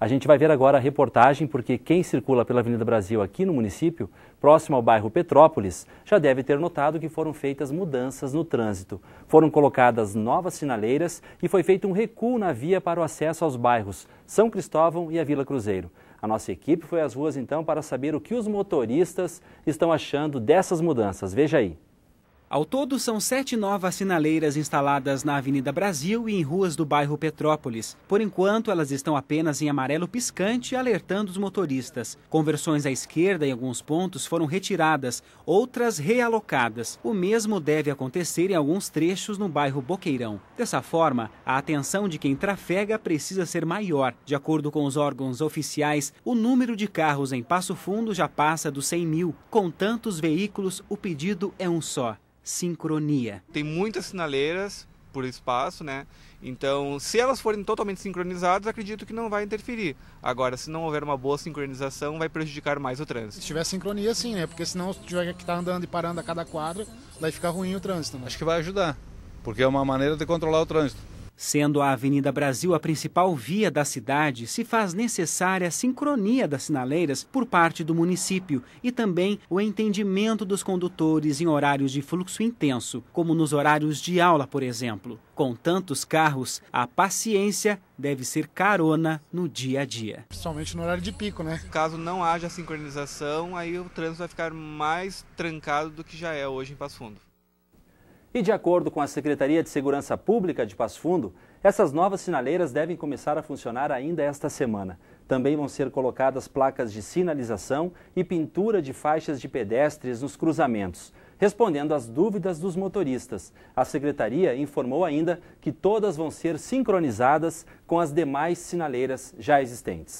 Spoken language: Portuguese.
A gente vai ver agora a reportagem, porque quem circula pela Avenida Brasil aqui no município, próximo ao bairro Petrópolis, já deve ter notado que foram feitas mudanças no trânsito. Foram colocadas novas sinaleiras e foi feito um recuo na via para o acesso aos bairros São Cristóvão e a Vila Cruzeiro. A nossa equipe foi às ruas então para saber o que os motoristas estão achando dessas mudanças. Veja aí. Ao todo, são sete novas sinaleiras instaladas na Avenida Brasil e em ruas do bairro Petrópolis. Por enquanto, elas estão apenas em amarelo piscante, alertando os motoristas. Conversões à esquerda em alguns pontos foram retiradas, outras realocadas. O mesmo deve acontecer em alguns trechos no bairro Boqueirão. Dessa forma, a atenção de quem trafega precisa ser maior. De acordo com os órgãos oficiais, o número de carros em Passo Fundo já passa dos 100 mil. Com tantos veículos, o pedido é um só sincronia. Tem muitas sinaleiras por espaço, né? Então, se elas forem totalmente sincronizadas, acredito que não vai interferir. Agora, se não houver uma boa sincronização, vai prejudicar mais o trânsito. Se tiver sincronia, sim, né? Porque senão, se tiver que estar tá andando e parando a cada quadra, vai ficar ruim o trânsito. Né? Acho que vai ajudar, porque é uma maneira de controlar o trânsito. Sendo a Avenida Brasil a principal via da cidade, se faz necessária a sincronia das sinaleiras por parte do município e também o entendimento dos condutores em horários de fluxo intenso, como nos horários de aula, por exemplo. Com tantos carros, a paciência deve ser carona no dia a dia. Principalmente no horário de pico, né? Caso não haja sincronização, aí o trânsito vai ficar mais trancado do que já é hoje em Passo Fundo. E de acordo com a Secretaria de Segurança Pública de Passo Fundo, essas novas sinaleiras devem começar a funcionar ainda esta semana. Também vão ser colocadas placas de sinalização e pintura de faixas de pedestres nos cruzamentos. Respondendo às dúvidas dos motoristas, a secretaria informou ainda que todas vão ser sincronizadas com as demais sinaleiras já existentes.